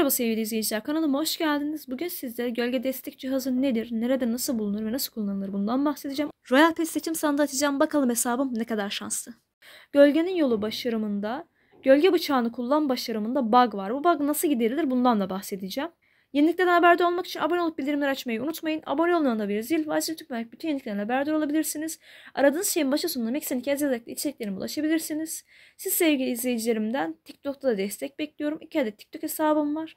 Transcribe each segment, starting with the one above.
Merhaba sevgili izleyiciler, kanalıma hoş geldiniz. Bugün sizlere gölge destek cihazı nedir, nerede nasıl bulunur ve nasıl kullanılır bundan bahsedeceğim. Royal Pass seçim sandığı açacağım, bakalım hesabım ne kadar şanslı. Gölgenin yolu başarımında, gölge bıçağını kullan başarımında bug var. Bu bug nasıl giderilir bundan da bahsedeceğim. Yeniliklerden haberdar olmak için abone olup bildirimleri açmayı unutmayın. Abone olmayan da bir zil. Vasil Türkmen bütün yeniliklerden haberdar olabilirsiniz. Aradığınız şeyin başa sonunda Meksinik yazılaraklı içeriklerime ulaşabilirsiniz. Siz sevgili izleyicilerimden TikTok'ta da destek bekliyorum. İki adet TikTok hesabım var.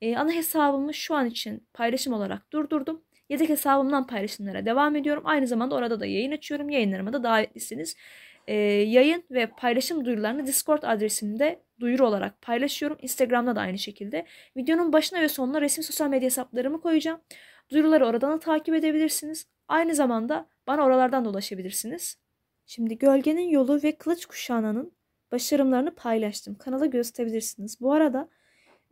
Ee, ana hesabımı şu an için paylaşım olarak durdurdum. Yedek hesabımdan paylaşımlara devam ediyorum. Aynı zamanda orada da yayın açıyorum. Yayınlarıma da davetlisiniz e, yayın ve paylaşım duyurularını Discord adresimde duyuru olarak paylaşıyorum. Instagram'da da aynı şekilde. Videonun başına ve sonuna resim sosyal medya hesaplarımı koyacağım. Duyuruları oradan da takip edebilirsiniz. Aynı zamanda bana oralardan da ulaşabilirsiniz. Şimdi Gölgenin Yolu ve Kılıç Kuşağı'nın başarımlarını paylaştım. Kanala gösterebilirsiniz. Bu arada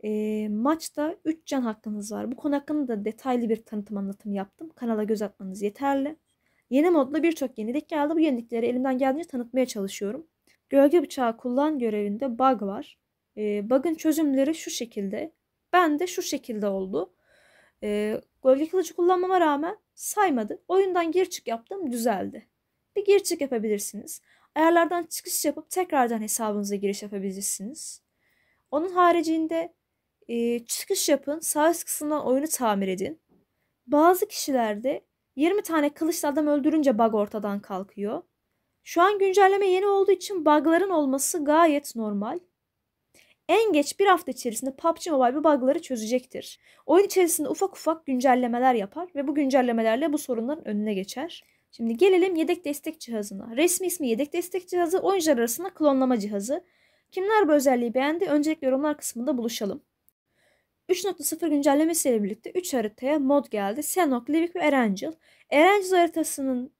e, maçta 3 can hakkınız var. Bu konu hakkında da detaylı bir tanıtım anlatım yaptım. Kanala göz atmanız yeterli. Yeni modla birçok yenilik geldi. Bu yenilikleri elimden geldiğince tanıtmaya çalışıyorum. Gölge bıçağı kullan görevinde bug var. E, bug'ın çözümleri şu şekilde. Ben de şu şekilde oldu. E, gölge kılıcı kullanmama rağmen saymadı. Oyundan gir çık yaptım düzeldi. Bir gir çık yapabilirsiniz. Ayarlardan çıkış yapıp tekrardan hesabınıza giriş yapabilirsiniz. Onun haricinde e, çıkış yapın, sağ üst kısımdan oyunu tamir edin. Bazı kişilerde 20 tane kılıçlı adam öldürünce bug ortadan kalkıyor. Şu an güncelleme yeni olduğu için bugların olması gayet normal. En geç bir hafta içerisinde PUBG Mobile bu bugları çözecektir. Oyun içerisinde ufak ufak güncellemeler yapar ve bu güncellemelerle bu sorunların önüne geçer. Şimdi gelelim yedek destek cihazına. Resmi ismi yedek destek cihazı, oyuncular arasında klonlama cihazı. Kimler bu özelliği beğendi? Öncelikle yorumlar kısmında buluşalım. 3.0 güncellemesiyle birlikte 3 haritaya mod geldi. Senok, Livik ve Erangel. Erangel haritasının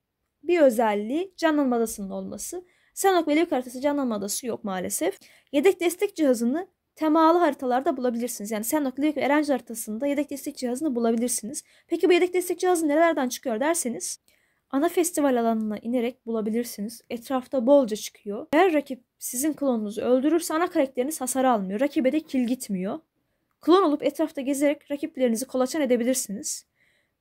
bir özelliği canlanma adasının olması. Senok ve Livik haritası canlanma adası yok maalesef. Yedek destek cihazını temalı haritalarda bulabilirsiniz. Yani Senok, Livik ve Erangel haritasında yedek destek cihazını bulabilirsiniz. Peki bu yedek destek cihazı nerelerden çıkıyor derseniz ana festival alanına inerek bulabilirsiniz. Etrafta bolca çıkıyor. Eğer rakip sizin klonunuzu öldürürse ana karakteriniz hasar almıyor. Rakibe de kil gitmiyor. Klon olup etrafta gezerek rakiplerinizi kolaçan edebilirsiniz.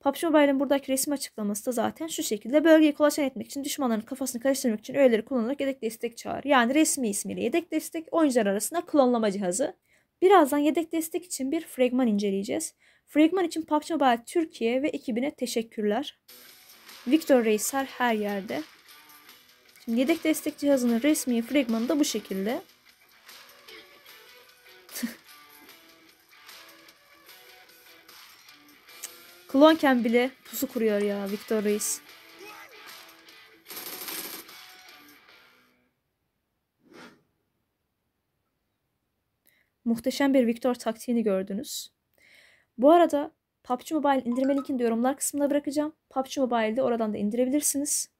PUBG Mobile'in buradaki resim açıklaması da zaten şu şekilde. Bölgeyi kolaçan etmek için düşmanların kafasını karıştırmak için öğeleri kullanarak yedek destek çağır. Yani resmi ismiyle yedek destek oyuncular arasında klonlama cihazı. Birazdan yedek destek için bir fragman inceleyeceğiz. Fragman için PUBG Mobile Türkiye ve ekibine teşekkürler. Victor Reisler her yerde. Şimdi yedek destek cihazının resmi fragmanı da bu şekilde. Klonken bile pusu kuruyor ya Victor Reis. Muhteşem bir Victor taktiğini gördünüz. Bu arada PUBG Mobile indirme linkini de yorumlar kısmına bırakacağım. PUBG Mobile'de oradan da indirebilirsiniz.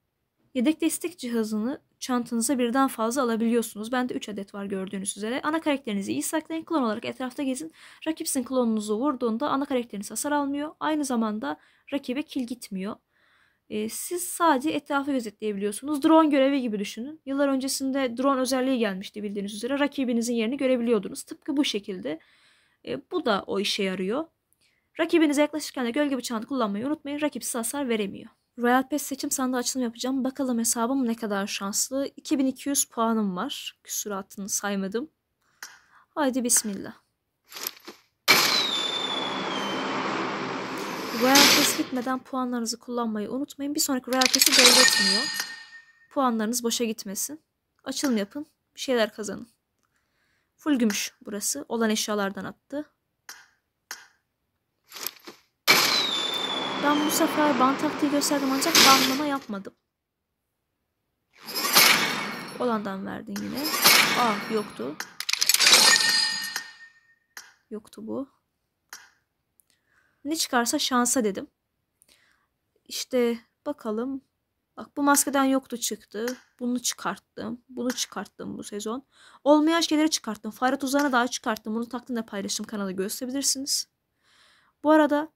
Yedek destek cihazını çantanıza birden fazla alabiliyorsunuz. Bende 3 adet var gördüğünüz üzere. Ana karakterinizi iyi saklayın. Klon olarak etrafta gezin. Rakipsin klonunuzu vurduğunda ana karakteriniz hasar almıyor. Aynı zamanda rakibe kil gitmiyor. Ee, siz sadece etrafı gözetleyebiliyorsunuz. Drone görevi gibi düşünün. Yıllar öncesinde drone özelliği gelmişti bildiğiniz üzere. Rakibinizin yerini görebiliyordunuz. Tıpkı bu şekilde. Ee, bu da o işe yarıyor. Rakibinize yaklaşırken de gölge bıçağını kullanmayı unutmayın. Rakipsiz hasar veremiyor. Royal Pass seçim sandığı açılım yapacağım. Bakalım hesabım ne kadar şanslı. 2200 puanım var. Küsuratını saymadım. Haydi bismillah. Royal Pass bitmeden puanlarınızı kullanmayı unutmayın. Bir sonraki Royal Pass'i devretmiyor. Puanlarınız boşa gitmesin. Açılım yapın. Bir şeyler kazanın. Full gümüş burası. Olan eşyalardan attı. Ben bu sefer ban taktiği gösterdim ancak banlama yapmadım. Olandan verdin yine. Aa ah, yoktu. Yoktu bu. Ne çıkarsa şansa dedim. İşte bakalım. Bak bu maskeden yoktu çıktı. Bunu çıkarttım. Bunu çıkarttım bu sezon. Olmayan şeyleri çıkarttım. Fare tuzağına daha çıkarttım. Bunu takdim paylaştım kanalı gösterebilirsiniz. Bu arada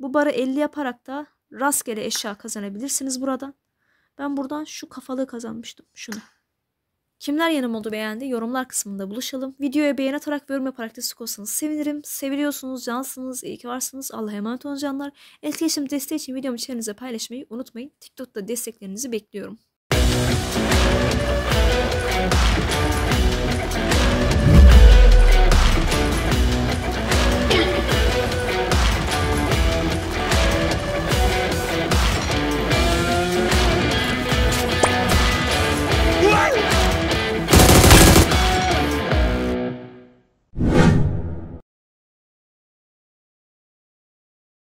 bu barı 50 yaparak da rastgele eşya kazanabilirsiniz buradan. Ben buradan şu kafalığı kazanmıştım. Şunu. Kimler yeni oldu beğendi? Yorumlar kısmında buluşalım. Videoya beğeni atarak ve yorum yaparak destek olsanız sevinirim. Seviliyorsunuz, cansınız, iyi ki varsınız. Allah'a emanet olun canlar. Etkileşim desteği için videomu çevrenize paylaşmayı unutmayın. TikTok'ta desteklerinizi bekliyorum.